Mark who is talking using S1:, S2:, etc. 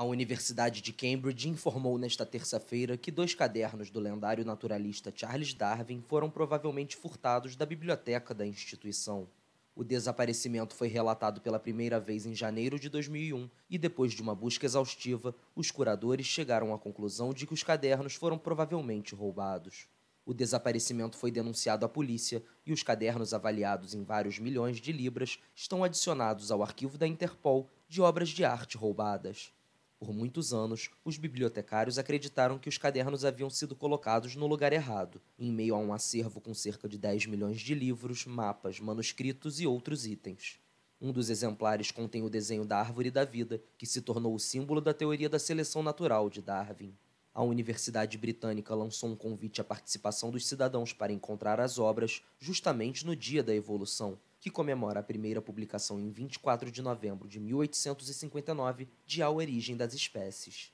S1: A Universidade de Cambridge informou nesta terça-feira que dois cadernos do lendário naturalista Charles Darwin foram provavelmente furtados da biblioteca da instituição. O desaparecimento foi relatado pela primeira vez em janeiro de 2001 e, depois de uma busca exaustiva, os curadores chegaram à conclusão de que os cadernos foram provavelmente roubados. O desaparecimento foi denunciado à polícia e os cadernos avaliados em vários milhões de libras estão adicionados ao arquivo da Interpol de obras de arte roubadas. Por muitos anos, os bibliotecários acreditaram que os cadernos haviam sido colocados no lugar errado, em meio a um acervo com cerca de 10 milhões de livros, mapas, manuscritos e outros itens. Um dos exemplares contém o desenho da Árvore da Vida, que se tornou o símbolo da teoria da seleção natural de Darwin. A Universidade Britânica lançou um convite à participação dos cidadãos para encontrar as obras justamente no dia da evolução, que comemora a primeira publicação em 24 de novembro de 1859 de A Origem das Espécies.